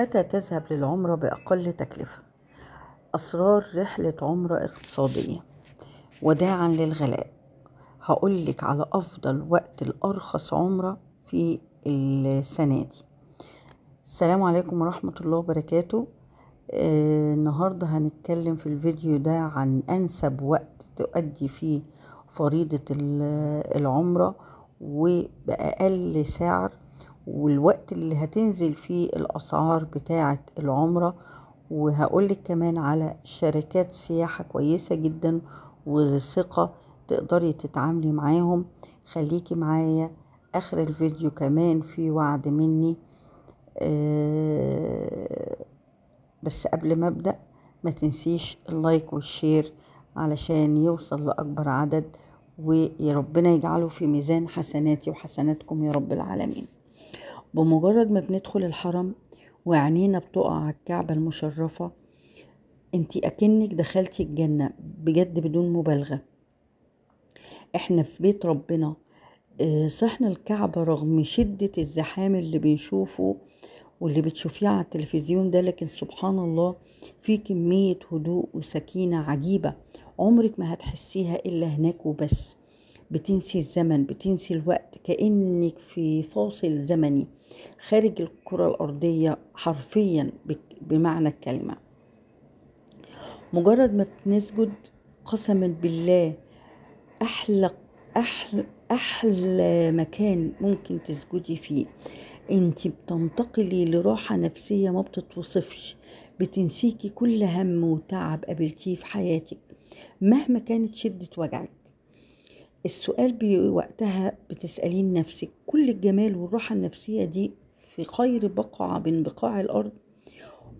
متى تذهب للعمرة بأقل تكلفة أسرار رحلة عمرة اقتصادية وداعا للغلاء هقولك على أفضل وقت الأرخص عمرة في السنة دي السلام عليكم ورحمة الله وبركاته آه النهاردة هنتكلم في الفيديو ده عن أنسب وقت تؤدي فيه فريضة العمرة وبأقل سعر والوقت اللي هتنزل فيه الأسعار بتاعة العمرة وهقولك كمان على شركات سياحة كويسة جدا وثقة تقدري تتعاملي معاهم خليكي معايا آخر الفيديو كمان في وعد مني آه بس قبل ما أبدأ ما تنسيش اللايك والشير علشان يوصل لأكبر عدد وربنا يجعله في ميزان حسناتي وحسناتكم يا رب العالمين بمجرد ما بندخل الحرم وعنينا بتقع على الكعبة المشرفة انتي اكنك دخلتي الجنة بجد بدون مبالغة احنا في بيت ربنا آه، صحن الكعبة رغم شدة الزحام اللي بنشوفه واللي بتشوفيه على التلفزيون ده لكن سبحان الله في كمية هدوء وسكينة عجيبة عمرك ما هتحسيها إلا هناك وبس بتنسي الزمن بتنسي الوقت كأنك في فاصل زمني خارج الكرة الأرضية حرفيا بمعنى الكلمة مجرد ما بنسجد قسما بالله أحلى أحلى أحلى مكان ممكن تسجدي فيه انت بتنتقلي لراحة نفسية ما بتتوصفش بتنسيكي كل هم وتعب قابلتيه في حياتك مهما كانت شدة وجعك السؤال بي وقتها بتسألين نفسك كل الجمال والراحة النفسية دي في خير بقعة من بقاع الأرض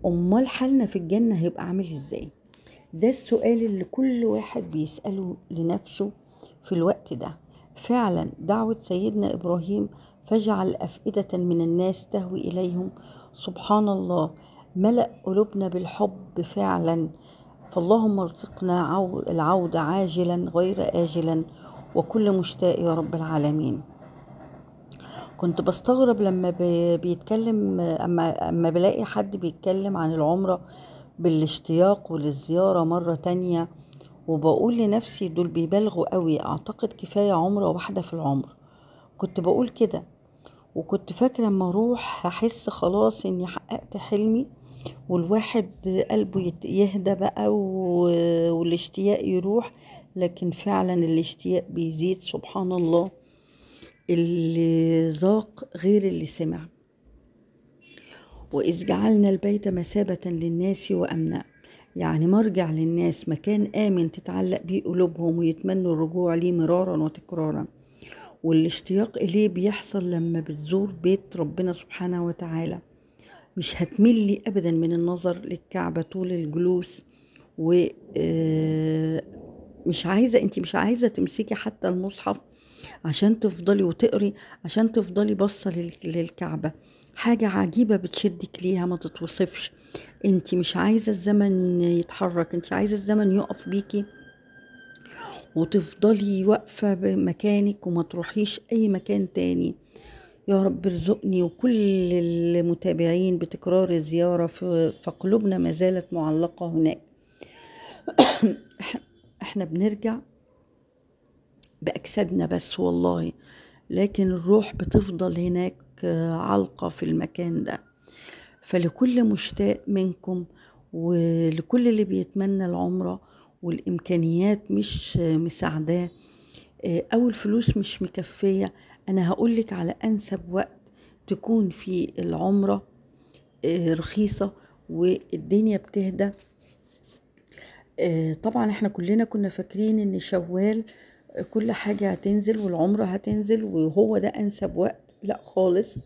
أمال حالنا في الجنة هيبقى عامل إزاي ده السؤال اللي كل واحد بيسأله لنفسه في الوقت ده فعلا دعوة سيدنا إبراهيم فاجعل أفئدة من الناس تهوي إليهم سبحان الله ملأ قلوبنا بالحب فعلا فاللهم ارزقنا العودة عاجلا غير آجلا وكل مشتاق يا رب العالمين كنت بستغرب لما بيتكلم أما, بلاقي حد بيتكلم عن العمرة بالاشتياق وللزيارة مرة تانية وبقول لنفسي دول بيبالغوا قوي أعتقد كفاية عمرة واحدة في العمر كنت بقول كده وكنت فاكرة اما اروح هحس خلاص اني حققت حلمي والواحد قلبه يهدى بقى والاشتياق يروح لكن فعلا الاشتياق بيزيد سبحان الله اللي ذاق غير اللي سمع وإذ جعلنا البيت مثابة للناس وأمنا يعني مرجع للناس مكان آمن تتعلق بيه قلوبهم ويتمنوا الرجوع ليه مرارا وتكرارا والاشتياق إليه بيحصل لما بتزور بيت ربنا سبحانه وتعالى مش هتملي أبدا من النظر للكعبة طول الجلوس و آه، مش عايزه انت مش عايزه تمسكي حتى المصحف عشان تفضلي وتقري عشان تفضلي باصه للكعبه حاجه عجيبه بتشدك ليها ما تتوصفش انت مش عايزه الزمن يتحرك انت عايزه الزمن يقف بيكي وتفضلي واقفه بمكانك وما تروحيش اي مكان تاني يا رب ارزقني وكل المتابعين بتكرار الزياره فقلوبنا ما زالت معلقه هناك احنا بنرجع بأجسادنا بس والله لكن الروح بتفضل هناك آه، علقة في المكان ده فلكل مشتاق منكم ولكل اللي بيتمنى العمرة والإمكانيات مش مساعداه آه، أو الفلوس مش مكفية أنا هقولك على أنسب وقت تكون في العمرة آه، رخيصة والدنيا بتهدى آه، طبعا احنا كلنا كنا فاكرين ان شوال آه، كل حاجة هتنزل والعمر هتنزل وهو ده انسب وقت لا خالص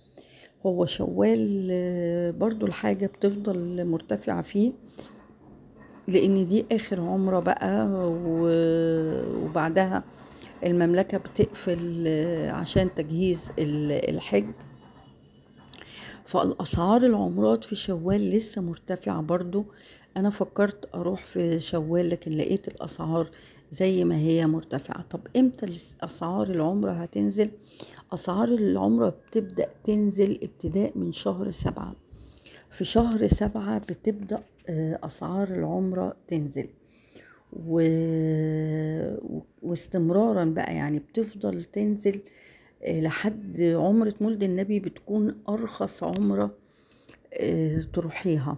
هو شوال آه، برضو الحاجة بتفضل مرتفعة فيه لان دي اخر عمرة بقى وبعدها المملكة بتقفل عشان تجهيز الحج فالأسعار العمرات في شوال لسه مرتفعة برضو انا فكرت اروح في شوال لكن لقيت الاسعار زي ما هي مرتفعة طب امتى اسعار العمرة هتنزل اسعار العمرة بتبدأ تنزل ابتداء من شهر سبعة في شهر سبعة بتبدأ آه، اسعار العمرة تنزل و... واستمرارا بقى يعني بتفضل تنزل آه، لحد عمرة مولد النبي بتكون أرخص عمرة آه، تروحيها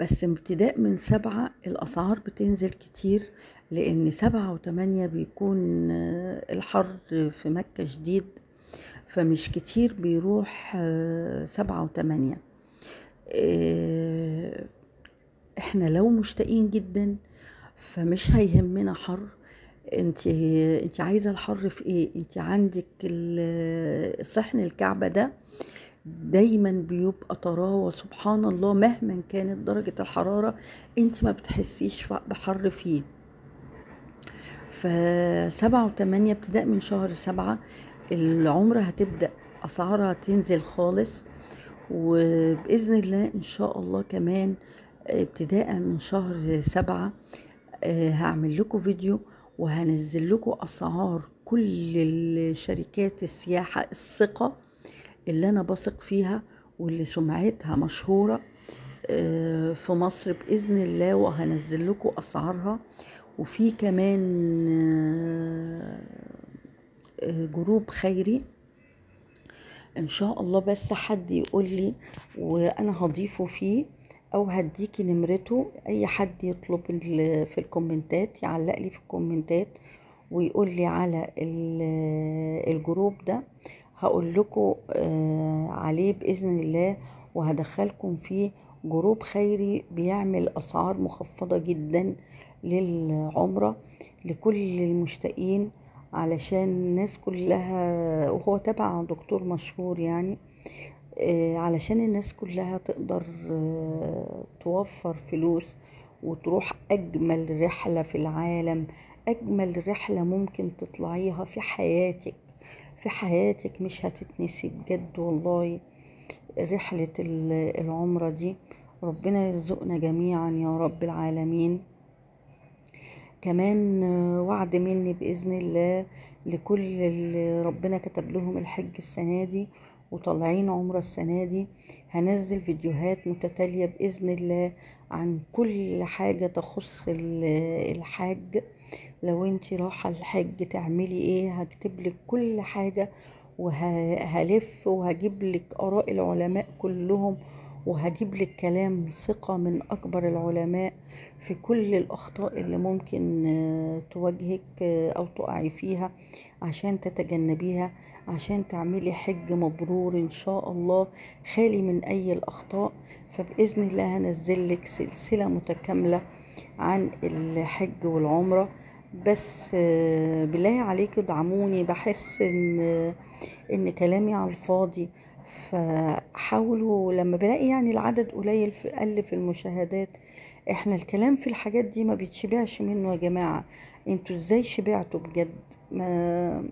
بس ابتداء من سبعة الأسعار بتنزل كتير لأن سبعة وتمانية بيكون آه، الحر في مكة شديد فمش كتير بيروح آه، سبعة وتمانية آه، احنا لو مشتاقين جدا فمش هيهمنا حر انت انت عايزه الحر في ايه انت عندك صحن الكعبه ده دايما بيبقى طراوه سبحان الله مهما كانت درجه الحراره انت ما بتحسيش بحر فيه ف و 8 ابتداء من شهر سبعة العمرة هتبدأ أسعارها تنزل خالص وبإذن الله إن شاء الله كمان ابتداء من شهر سبعة آه، هعمل لكم فيديو وهنزل لكم أسعار كل الشركات السياحة الثقة اللي انا بثق فيها واللي سمعتها مشهوره آه، في مصر باذن الله وهنزل لكم اسعارها وفي كمان آه، آه، جروب خيري ان شاء الله بس حد يقول لي وانا هضيفه فيه او هديكي نمرته اي حد يطلب في الكومنتات يعلق لي في الكومنتات ويقول لي على الجروب ده هقول لكم آه، عليه باذن الله وهدخلكم فيه جروب خيري بيعمل اسعار مخفضه جدا للعمره لكل المشتاقين علشان الناس كلها وهو تبع دكتور مشهور يعني آه، علشان الناس كلها تقدر آه، توفر فلوس وتروح اجمل رحله في العالم اجمل رحله ممكن تطلعيها في حياتك في حياتك مش هتتنسي بجد والله رحلة العمرة دي ربنا يرزقنا جميعا يا رب العالمين كمان وعد مني بإذن الله لكل اللي ربنا كتب لهم الحج السنة دي وطالعين عمرة السنة دي هنزل فيديوهات متتالية بإذن الله عن كل حاجة تخص الحاج لو انت رايحة الحج تعملي ايه هكتبلك كل حاجة وهلف وهجيبلك آراء العلماء كلهم وهجيب لك كلام ثقة من أكبر العلماء في كل الأخطاء اللي ممكن آه، تواجهك آه، أو تقعي فيها عشان تتجنبيها عشان تعملي حج مبرور إن شاء الله خالي من أي الأخطاء فبإذن الله هنزل لك سلسلة متكاملة عن الحج والعمرة بس آه، بالله عليك ادعموني بحس ان ان كلامي على الفاضي فحاولوا لما بلاقي يعني العدد قليل في قل في المشاهدات احنا الكلام في الحاجات دي ما بيتشبعش منه يا جماعة انتوا ازاي شبعتوا بجد ما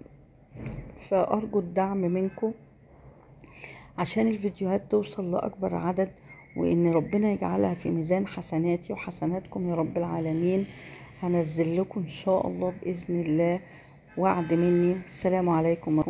فأرجو الدعم منكم عشان الفيديوهات توصل لأكبر عدد وإن ربنا يجعلها في ميزان حسناتي وحسناتكم يا رب العالمين هنزل لكم إن شاء الله بإذن الله وعد مني السلام عليكم ورحمة